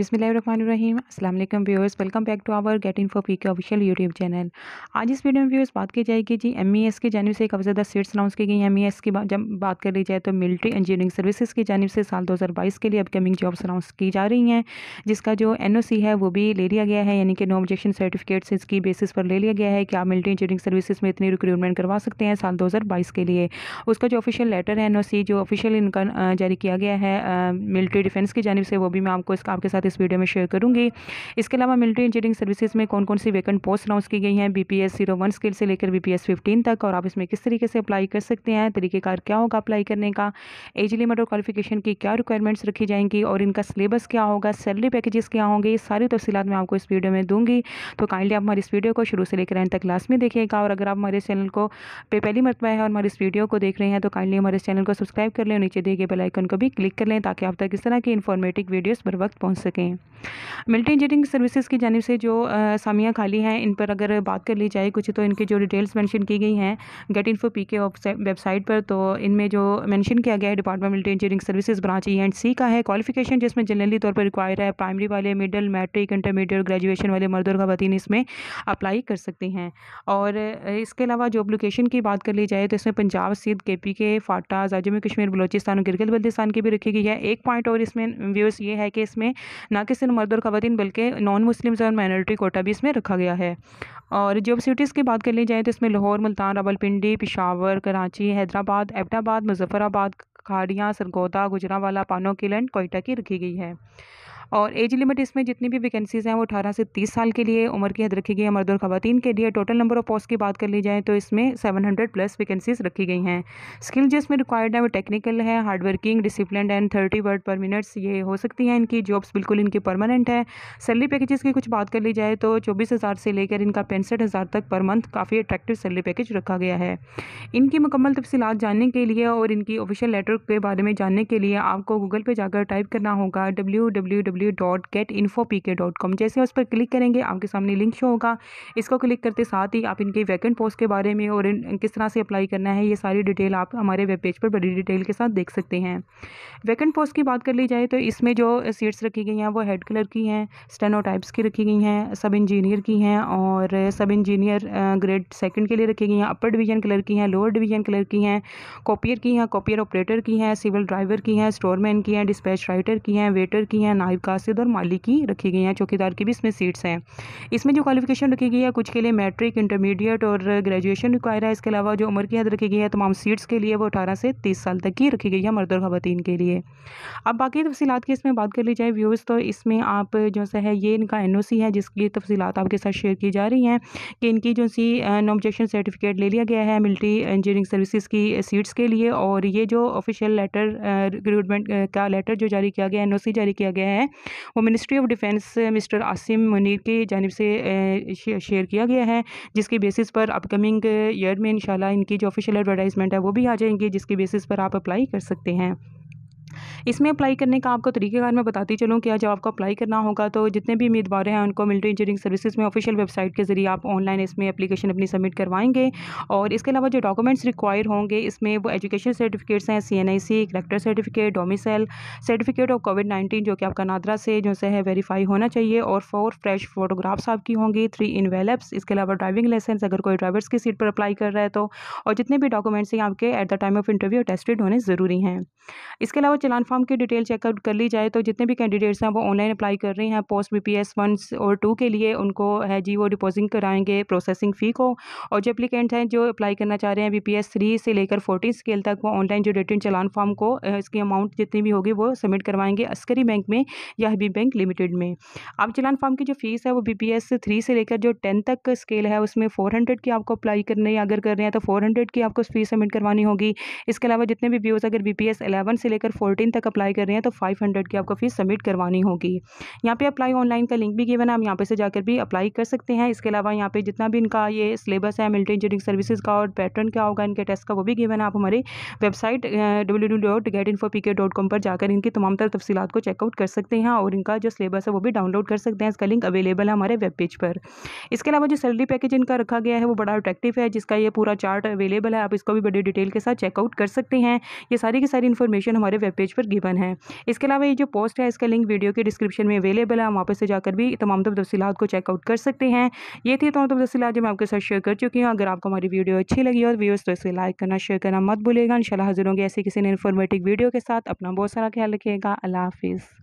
बिसमीम अल्लाम viewers welcome back to our get info P K official YouTube channel आज इस video में व्यूअर्स बात की जाएगी जी एम ई एस की जानव से काफ़ी ज़्यादा सीट्स अनाउंस की गई हैं एम ई e एस की जब बात कर ली जाए तो मिलिट्री इंजीनियरिंग सर्विसज़ की जानव से साल दो हज़ार बाईस के लिए अपकमिंग जॉब्स अनाउंस की जा रही हैं जिसका जो एन ओ सी है वो भी ले लिया गया है यानी कि नो ऑब्जेक्शन सर्टिफिकेट्स इसकी बेसिस पर ले लिया गया है कि आप मिलिट्री इंजीनियरिंग सर्विसज में इतनी रिक्रूटमेंट करवा सकते हैं साल दो हज़ार बाईस के लिए उसका जो ऑफिशियल लेटर है एन ओ सी जो ऑफिशियल इनका जारी किया गया है मिलिट्री डिफेंस की जानव से वो भी मैं आपको इसका आपके साथ इस वीडियो में शेयर करूंगी इसके अलावा मिलिट्री इंजीनियरिंग सर्विसेज में कौन कौन सी वेकेंट पोस्ट अनाउंस की गई हैं B P S zero one skill से लेकर बी पी एस फिफ्टीन तक और आप इसमें किस तरीके से अप्लाई कर सकते हैं तरीकेकार क्या होगा अप्लाई करने का एज लिमिट और क्वालिफिकेशन की क्या रिक्वायरमेंट्स रखी जाएंगी और इनका सिलेबस क्या होगा सैलरी पैकेजेस क्या होंगे ये सारी तफसीत मैं आपको इस वीडियो में दूंगी तो काइंडली आप हमारी इस वीडियो को शुरू से लेकर एंड तक लास्ट में देखिएगा और अगर आप हमारे चैनल को पे पहली मरतबा है और हमारे इस वीडियो को देख रहे हैं तो काइंडली हमारे चैनल को सब्सक्राइब कर लें नीचे दिए गए बेलाइकन को भी क्लिक कर लें ताकि आप तक इस तरह की इन्फॉर्मेटिव वीडियोज़ बर वक्त पहुँच सके सकें मिलिट्री इंजीनियरिंग सर्विसेज की जानब से जो असामियाँ खाली हैं इन पर अगर बात कर ली जाए कुछ तो इनकी जो डिटेल्स मेंशन की गई हैं get info P K website पर तो इनमें जो मेंशन किया गया है department military engineering services branch E and C का है क्वालिफिकेशन जिसमें जनरली तौर पर रिक्वायर है प्राइमरी वाले मिडल मैट्रिक इंटरमीडिएट ग्रेजुएशन वाले मर्द और खातन इसमें अप्लाई कर सकती हैं और इसके अलावा जॉब लोकेशन की बात कर ली जाए तो इसमें पंजाब सिद्ध के पी के फाटा जम्मू कश्मीर बलोचिस्तान और गिरगल बल्दिस्तान की भी रखी गई है एक पॉइंट और इसमें व्यूज़ ये है कि इसमें ना कि सिर्फ मर्द और ख़वान बल्कि नॉन मुस्लिम्स और माइनॉरिटी कोटा भी इसमें रखा गया है और जब सिटीज़ की बात कर ली जाए तो इसमें लाहौर मुल्तान रावलपिंडी पिशावर कराची हैदराबाद एबटाबाद मुजफ्फराबाद खाड़ियाँ सरगोदा गुजरावाला पानो किलन कोयटा की रखी गई है और एज लिमिट इसमें जितनी भी वैकेंसीज़ हैं वो अठारह से तीस साल के लिए उम्र की हद रखी गई है मर्द और ख़वान के लिए टोटल नंबर ऑफ पोस्ट की बात कर ली जाए तो इसमें सेवन हंड्रेड प्लस वैकेंसीज़ रखी गई हैं स्किल जिसमें रिक्वायर्ड है वो टेक्निकल है hard working discipline and thirty word per minutes ये हो सकती हैं इनकी जॉब्स बिल्कुल इनकी परमानेंट है सैलरी पैकेजेस की कुछ बात कर ली जाए तो चौबीस हज़ार से लेकर इनका पैंसठ हज़ार तक पर मंथ काफ़ी अट्रैक्टिव सैलरी पैकेज रखा गया है इनकी मुकम्मल तफसीत जानने के लिए और इनकी ऑफिशियल लेटर के बारे में जानने के लिए आपको गूगल पर जाकर टाइप करना होगा W W W W dot get info P K dot com जैसे उस पर क्लिक करेंगे आपके सामने लिंक शो होगा इसको क्लिक करते साथ ही आप इनके वैकेंट पोस्ट के बारे में और किस तरह से अप्लाई करना है ये सारी डिटेल आप हमारे वेब पेज पर बड़ी डिटेल के साथ देख सकते हैं वैकेंट पोस्ट की बात कर ली जाए तो इसमें जो सीट्स रखी गई हैं वो हेड कलर की हैं स्टेनो टाइप्स की रखी गई हैं सब इंजीनियर की हैं और सब इंजीनियर ग्रेड सेकेंड के लिए रखी गई हैं अपर डिवीजन कलर की हैं लोअर डिवीजन कलर की हैं कॉपियर की हैं कॉपियर ऑपरेटर की हैं सिविल ड्राइवर की हैं स्टोरमैन की हैं डिस्पैच राइटर की हैं वेटर की हैं नाइब कासिद और माली की रखी गई हैं चौकीदार की भी इसमें सीट्स हैं इसमें जो क्वालिफिकेशन रखी गई है कुछ के लिए मैट्रिक इंटरमीडिएट और ग्रेजुएशन रिक्वायर है इसके अलावा जो उम्र की हद रखी गई है तमाम सीट्स के लिए वो अठारह से तीस साल तक की रखी गई है मर्द और ख़वान के लिए अब बाकी तफसीत की इसमें बात कर ली जाए व्यूज़ तो इसमें आप जो है ये इनका एन ओ सी है जिसकी तफसीत आपके साथ शेयर की जा रही हैं कि इनकी जो सी नॉन सर्टिफिकेट ले लिया गया है मिलिट्री इंजीनियरिंग सर्विसज की सीट्स के लिए और ये जो ऑफिशियल लेटर रिक्रूटमेंट का लेटर जो जारी किया गया है एन जारी किया गया है वो ministry of defence mister Asim Munir की जानब से शेयर किया गया है जिसके बेसिस पर अपकमिंग ईयर में इन इनकी जो ऑफिशियल एडवर्टाइजमेंट है वो भी आ जाएंगी जिसके बेसिस पर आप अप्लाई कर सकते हैं इसमें अप्लाई करने का आपको तरीक़ेकार मैं बताती चलूँ कि जब आपको अप्लाई करना होगा तो जितने भी उम्मीदवार हैं उनको मिलिट्री इंजीनियरिंग सर्विसेज में ऑफिशियल वेबसाइट के ज़रिए आप ऑनलाइन इसमें अपलीकेशन अपनी सबमिट करवाएंगे और इसके अलावा जो डॉक्यूमेंट्स रिक्वायर होंगे इसमें वो एजुकेशन सर्टिफिकेट्स हैं C N I C collector certificate domicile certificate of COVID nineteen जो कि आपका नादरा से जो से है वेरीफाई होना चाहिए और फोर फ्रेश फोटोग्राफ्स आपकी होंगी थ्री इनवेलप्स इसके अलावा ड्राइविंग लाइसेंस अगर कोई ड्राइवर्स की सीट पर अप्लाई कर रहा है तो और जितने भी डॉक्यूमेंट्स हैं आपके at the time of interview tested होने ज़रूरी हैं इसके अलावा चलान फॉर्म की डिटेल चेकआउट कर ली जाए तो जितने भी कैंडिडेट्स हैं वो ऑनलाइन अप्लाई कर रहे हैं post B P S one और टू के लिए उनको है जी वो डिपोजिंग कराएंगे प्रोसेसिंग फ़ी को और जो अप्लीकेंट हैं जो अप्लाई करना चाह रहे हैं बी पी एस थ्री से लेकर फोर्टीन स्केल तक वो ऑनलाइन जो रिटर्न चलान फॉर्म को इसकी अमाउंट जितनी भी होगी वो सबमिट करवाएंगे अस्करी बैंक में या हबीब बैंक लिमिटेड में अब चलान फॉर्म की जो फ़ीस है वो बी पी एस थ्री से लेकर जो टेन तक स्केल है उसमें फ़ोर हंड्रेड की आपको अप्लाई करने अगर कर रहे हैं तो फ़ोर हंड्रेड की आपको फ़ीस सबमिट करवानी होगी इसके अलावा जितने भी व्यूज़ अगर बी पी एस एलेवन से लेकर फोर्टीन तक तक अप्लाई कर रहे हैं तो फाइव हंड्रेड की आपको फीस सबमिट करवानी होगी यहाँ पे अप्लाई ऑनलाइन का लिंक भी गिवन है आप यहाँ पे से जाकर भी अप्लाई कर सकते हैं इसके अलावा यहाँ पे जितना भी इनका ये सिलेबस है मिलिट्री इंजीनियरिंग सर्विसेज का और पैटर्न क्या होगा इनके टेस्ट का वो भी गिवन है आप हमारे वेबसाइट डब्ल्यू पर जाकर इनकी तमाम तर तफसी को चेकआउट कर सकते हैं और इनका जो सिलेबस है वो भी डाउनलोड कर सकते हैं इसका लिंक अवेलेबल है हमारे वेब पेज पर इसके अलावा जो सैलरी पैकेज इनका रखा गया है वो बड़ा अट्रैक्टिव है जिसका ये पूरा चार्ट अवेलेबल है आप इसको भी बड़ी डिटेल के साथ चेकआउट कर सकते हैं ये सारी की सारी इन्फॉर्मेशन हमारे वेब पेज पर गिवन है इसके अलावा ये जो पोस्ट है इसका लिंक वीडियो के डिस्क्रिप्शन में अवेलेबल है हम वापस से जाकर भी तमाम तब तफसीत को चेकआउट कर सकते हैं ये थी तमाम तब तफसीत जो मैं आपके साथ शेयर कर चुकी हूँ अगर आपको हमारी वीडियो अच्छी लगी और व्यूज़ तो इसे लाइक करना शेयर करना मत भूलेगा इंशाल्लाह हाजिर होंगे ऐसे किसी ने इन्फॉर्मेटिव वीडियो के साथ अपना बहुत सारा ख्याल रखिएगा अला हाफिज़